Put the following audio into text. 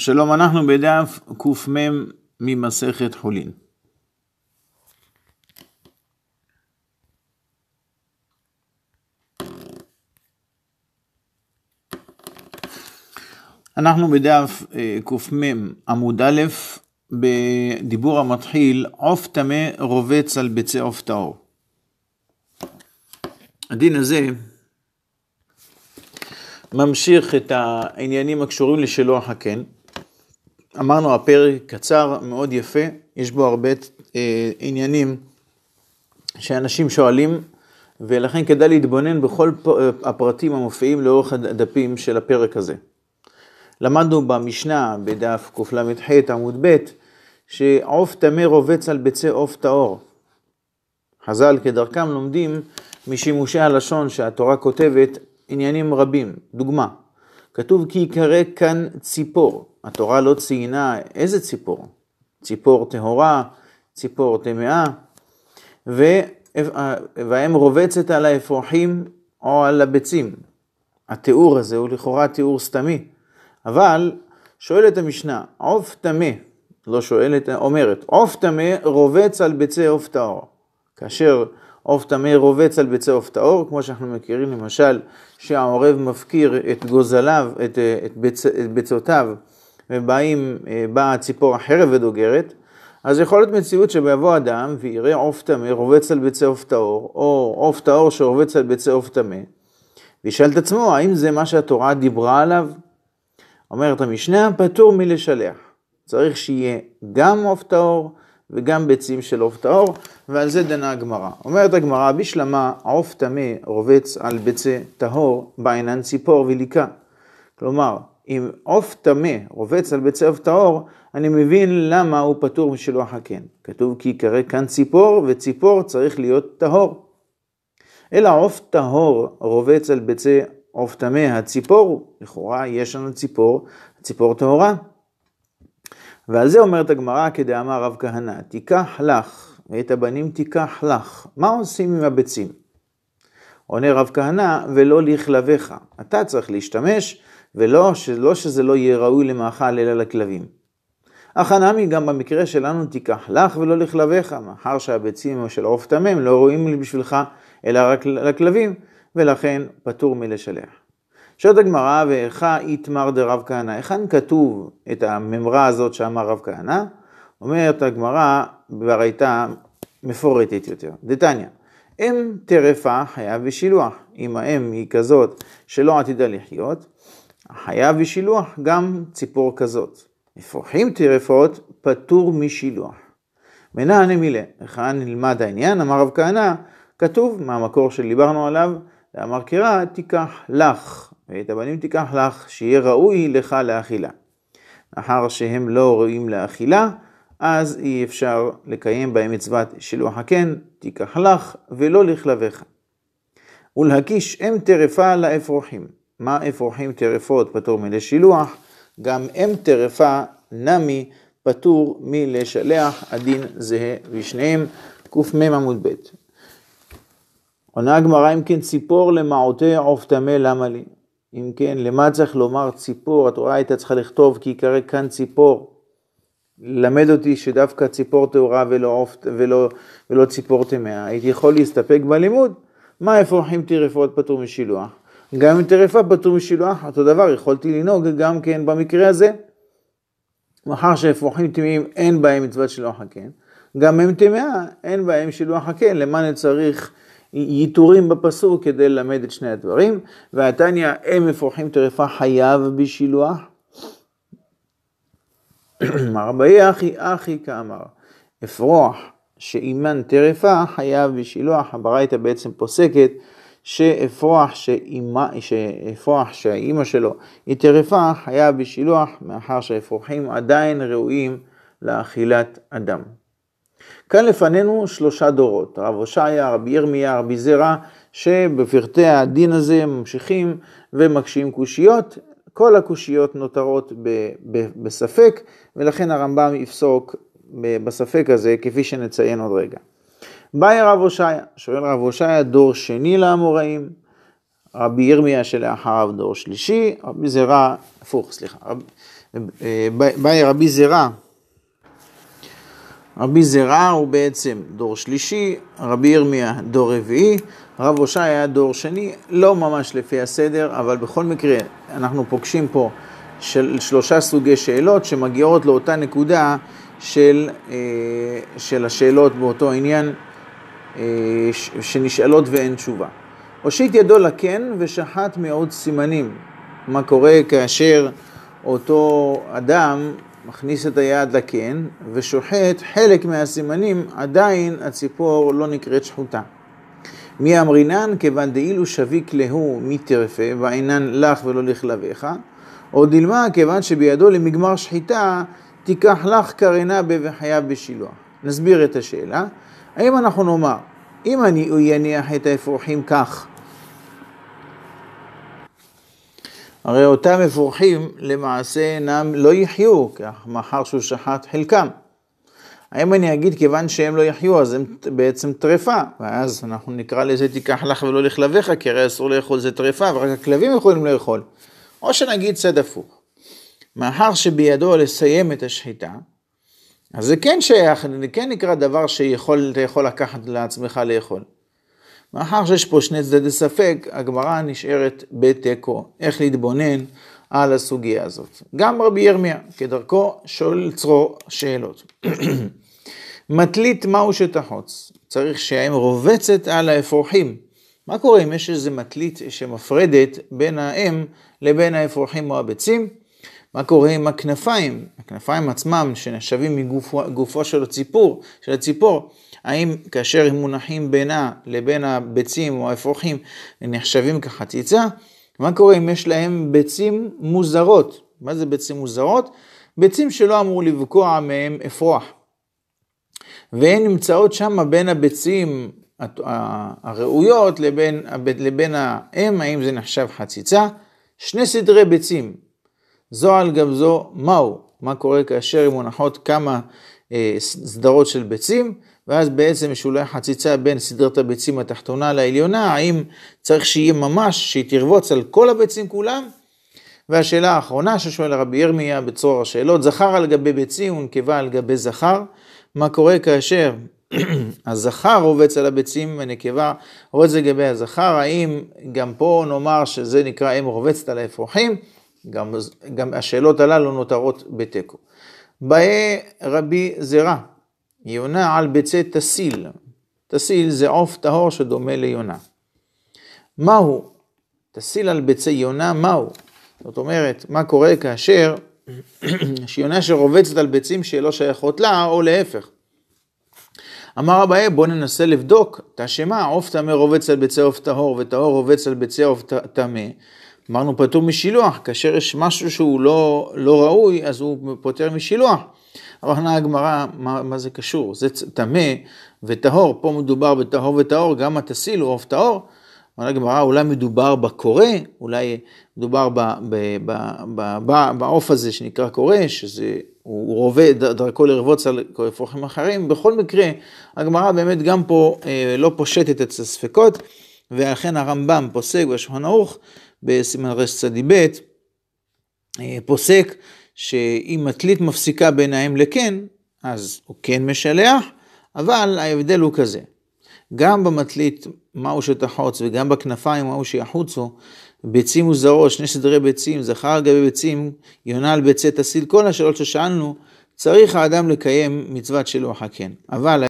שלום, אנחנו בדף קמ ממסכת חולין. אנחנו בדף אה, קמ עמוד א', בדיבור המתחיל, עוף טמא רובץ על ביצי עוף טהור. הדין הזה ממשיך את העניינים הקשורים לשלוח הקן. אמרנו הפרק קצר, מאוד יפה, יש בו הרבה אה, עניינים שאנשים שואלים, ולכן כדאי להתבונן בכל אה, הפרטים המופיעים לאורך הדפים של הפרק הזה. למדנו במשנה, בדף קל"ח עמוד ב', שעוף טמא רובץ על ביצי עוף טהור. חז"ל כדרכם לומדים משימושי הלשון שהתורה כותבת עניינים רבים. דוגמה, כתוב כי יקרא כאן ציפור. התורה לא ציינה איזה ציפור. ציפור טהורה, ציפור טמאה, והאם רובצת על האפרוחים או על הביצים. התיאור הזה הוא לכאורה תיאור סתמי, אבל שואלת המשנה, עוף טמא, לא שואלת, אומרת, עוף טמא רובץ על ביצי עוף טהור. כאשר עוף טמא רובץ על ביצי עוף טהור, כמו שאנחנו מכירים למשל שהעורב מפקיר את גוזליו, את, אה, את, ביצ, את ביצותיו, ובאים, אה, באה ציפור החרב ודוגרת, אז יכול להיות מציאות שיבוא אדם ויראה עוף טמא רובץ על ביצי עוף טהור, או עוף טהור שרובץ על ביצי עוף טמא, וישאל את עצמו האם זה מה שהתורה דיברה עליו? אומרת המשנה, פטור מלשלח. צריך שיהיה גם עוף טהור, וגם ביצים של עוף טהור, ועל זה דנה הגמרא. אומרת הגמרא, בשלמה עוף טמא רובץ על ביצי טהור בעינן ציפור וליקה. כלומר, אם עוף טמא רובץ על ביצי עוף טהור, אני מבין למה הוא פטור משלוח הקן. כתוב כי יקרא כאן ציפור, וציפור צריך להיות טהור. אלא עוף טהור רובץ על ביצי עוף טמא, הציפור, לכאורה יש לנו ציפור, הציפור טהורה. ועל זה אומרת הגמרא כדאמר רב כהנא, תיקח לך ואת הבנים תיקח לך, מה עושים עם הביצים? עונה רב כהנא, ולא לכלביך, אתה צריך להשתמש, ולא לא שזה לא יהיה ראוי למאכל אלא לכלבים. אך הנמי גם במקרה שלנו תיקח לך ולא לכלביך, מאחר שהביצים של עוף תמם לא ראויים בשבילך אלא רק לכלבים, ולכן פטור מלשלח. שואלת הגמרא, ואיכה איתמר דרב כהנא, היכן כתוב את הממרה הזאת שאמר רב כהנא? אומרת הגמרא, כבר הייתה מפורטת יותר. דתניא, אם טרפה חייב בשילוח. אם האם היא כזאת שלא עתידה לחיות, חייב בשילוח גם ציפור כזאת. אפרוחים טרפות פטור משילוח. מנה מילה, היכן נלמד העניין? אמר רב כהנא, כתוב מהמקור שדיברנו עליו, ואמר קירה, תיקח לך ואת הבנים תיקח לך, שיהיה ראוי לך לאכילה. מאחר שהם לא ראויים לאכילה, אז אי אפשר לקיים בהם מצוות שלוח הקן, תיקח לך ולא לכלביך. ולהקיש אם טרפה לאפרוחים. מה אפרוחים טרפות פטור מלשילוח? גם אם טרפה נמי פטור מלשלח, הדין זהה בשניהם, קמ עמוד ב'. עונה הגמרא אם כן ציפור למעוטי עוף טמא למה לי? אם כן, למה צריך לומר ציפור? התורה הייתה צריכה לכתוב כי יקרא כאן ציפור. למד אותי שדווקא ציפור טהורה ולא, ולא, ולא ציפור טמאה. הייתי יכול להסתפק בלימוד. מה אפרוחים טרפות פטור משילוח? גם אם טרפה פטור משילוח, אותו דבר, יכולתי לנהוג גם כן במקרה הזה. מאחר שאפרוחים טמאים אין בהם מצוות שילוח הקן, גם הם טמאה, אין בהם שילוח הקן, למה אני צריך יתורים בפסוק כדי ללמד את שני הדברים. והתניא, אם מפרוחים טרפה חייב בשילוח. רבי אחי אחי כאמר, אפרוח שאימן טרפה חייב בשילוח. הברייתא בעצם פוסקת שאפרוח, שאימה, שאפרוח שהאימא שלו היא טרפה חייב בשילוח, מאחר שהאפרוחים עדיין ראויים לאכילת אדם. כאן לפנינו שלושה דורות, רב הושעיה, רבי ירמיה, רבי זירה, שבפרטי הדין הזה ממשיכים ומקשים קושיות, כל הקושיות נותרות ב- ב- בספק, ולכן הרמב"ם יפסוק בספק הזה, כפי שנציין עוד רגע. באי רב הושעיה, שואל רב הושעיה, דור שני לאמוראים, רבי ירמיה שלאחריו דור שלישי, רבי זירה, הפוך, סליחה, רב, אה, באי רבי זירה, רבי זרע הוא בעצם דור שלישי, רבי ירמיה דור רביעי, רב הושעיה היה דור שני, לא ממש לפי הסדר, אבל בכל מקרה אנחנו פוגשים פה של שלושה סוגי שאלות שמגיעות לאותה נקודה של, אה, של השאלות באותו עניין אה, שנשאלות ואין תשובה. הושיט ידו לקן ושחט מאות סימנים. מה קורה כאשר אותו אדם מכניס את היד לקן ושוחט חלק מהסימנים, עדיין הציפור לא נקראת שחוטה. מי אמרינן כיוון דאילו שביק להו מטרפה, ואינן לך ולא לכלביך, או דילמה כיוון שבידו למגמר שחיטה, תיקח לך קרנה וחייו בשילוח. נסביר את השאלה. האם אנחנו נאמר, אם אני אניח את האפרוחים כך, הרי אותם מבורכים למעשה אינם, לא יחיו, כך מאחר שהוא שחט חלקם. האם אני אגיד כיוון שהם לא יחיו, אז הם בעצם טרפה, ואז אנחנו נקרא לזה תיקח לך ולא לכלביך, כי הרי אסור לאכול זה טרפה, ורק הכלבים יכולים לאכול. או שנגיד צד הפוך. מאחר שבידו לסיים את השחיטה, אז זה כן שייך, זה כן נקרא דבר שאתה יכול לקחת לעצמך לאכול. מאחר שיש פה שני צדדי ספק, הגמרא נשארת בתיקו, איך להתבונן על הסוגיה הזאת. גם רבי ירמיה, כדרכו, שואל צרו שאלות. מתלית מהו שתחוץ? צריך שהאם רובצת על האפרוחים. מה קורה אם יש איזה מתלית שמפרדת בין האם לבין האפרוחים או הביצים? מה קורה עם הכנפיים, הכנפיים עצמם שנחשבים מגופו של הציפור, של הציפור, האם כאשר הם מונחים בינה לבין הביצים או האפרוחים, נחשבים כחציצה? מה קורה אם יש להם ביצים מוזרות? מה זה ביצים מוזרות? ביצים שלא אמור לבקוע מהם אפרוח. והן נמצאות שם בין הביצים הראויות לבין, לבין האם, האם זה נחשב חציצה? שני סדרי ביצים, זו על גב זו מהו, מה קורה כאשר מונחות כמה אה, סדרות של ביצים, ואז בעצם יש אולי חציצה בין סדרת הביצים התחתונה לעליונה, האם צריך שיהיה ממש, שהיא תרבוץ על כל הביצים כולם? והשאלה האחרונה ששואל הרבי ירמיה בצרור השאלות, זכר על גבי ביצים ונקבה על גבי זכר, מה קורה כאשר הזכר רובץ על הביצים ונקבה רובץ לגבי הזכר, האם גם פה נאמר שזה נקרא אם רובצת על האפרוחים? גם, גם השאלות הללו נותרות בתיקו. באי רבי זירה, יונה על ביצי תסיל. תסיל זה עוף טהור שדומה ליונה. מהו? תסיל על ביצי יונה, מהו? זאת אומרת, מה קורה כאשר שיונה שרובצת על ביצים שלא שייכות לה, או להפך. אמר רבי, בוא ננסה לבדוק, תשמע, עוף טמא רובץ על ביצי עוף טהור, וטהור רובץ על ביצי עוף טמא. אמרנו פטור משילוח, כאשר יש משהו שהוא לא, לא ראוי, אז הוא פוטר משילוח. אבל עונה הגמרא, מה, מה זה קשור? זה טמא וטהור, פה מדובר בטהור וטהור, גם התסיל הוא עוף טהור. עונה הגמרא, אולי מדובר בקורא, אולי מדובר בעוף הזה שנקרא קורא, שזה הוא רובה דרכו לרבוץ על אפרוחים אחרים. בכל מקרה, הגמרא באמת גם פה אה, לא פושטת את הספקות. ולכן הרמב"ם פוסק בשולחן ערוך בסימן רש צדי ב, אה, פוסק שאם התלית מפסיקה בין האם לכן, אז הוא כן משלח, אבל ההבדל הוא כזה. גם במתלית מהו שתחוץ וגם בכנפיים מהו שיחוצו, ביצים וזרעו, שני סדרי ביצים, זכר על גבי ביצים, יונה על ביצי תסיל, כל השאלות ששאלנו, צריך האדם לקיים מצוות שלוח הקן. אבל